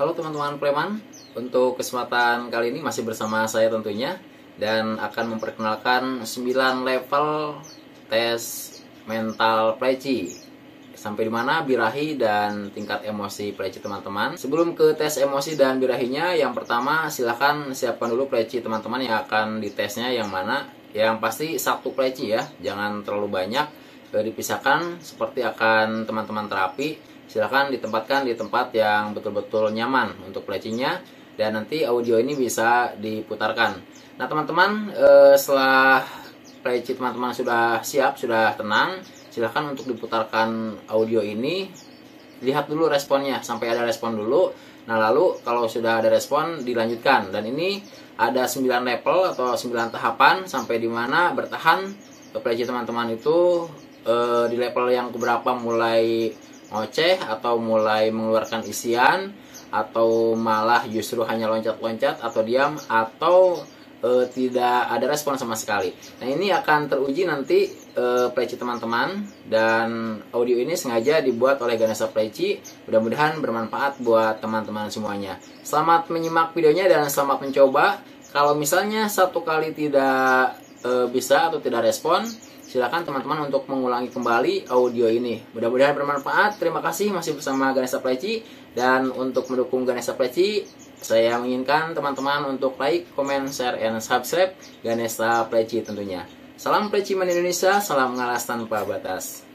Halo teman-teman preman, untuk kesempatan kali ini masih bersama saya tentunya dan akan memperkenalkan 9 level tes mental preci sampai dimana birahi dan tingkat emosi preci teman-teman. Sebelum ke tes emosi dan birahinya, yang pertama silahkan siapkan dulu preci teman-teman yang akan ditesnya yang mana. Yang pasti satu preci ya, jangan terlalu banyak Eh, dipisahkan seperti akan teman-teman terapi silahkan ditempatkan di tempat yang betul-betul nyaman untuk pelacinya dan nanti audio ini bisa diputarkan nah teman-teman eh, setelah pleci teman-teman sudah siap sudah tenang silahkan untuk diputarkan audio ini lihat dulu responnya sampai ada respon dulu nah lalu kalau sudah ada respon dilanjutkan dan ini ada 9 level atau 9 tahapan sampai dimana bertahan pleci teman-teman itu uh, di level yang keberapa mulai ngoceh atau mulai mengeluarkan isian atau malah justru hanya loncat-loncat atau diam atau e, tidak ada respon sama sekali. Nah ini akan teruji nanti e, eh, Pleci teman-teman dan audio ini sengaja dibuat oleh Ganesha Pleci. Mudah-mudahan bermanfaat buat teman-teman semuanya. Selamat menyimak videonya dan selamat mencoba. Kalau misalnya satu kali tidak e, bisa atau tidak respon, Silakan teman-teman untuk mengulangi kembali audio ini. Mudah-mudahan bermanfaat. Terima kasih masih bersama Ganesha Pleci dan untuk mendukung Ganesha Pleci saya menginginkan teman-teman untuk like, comment, share, and subscribe Ganesha Pleci tentunya. Salam Pleciman Indonesia, salam ngalas tanpa batas.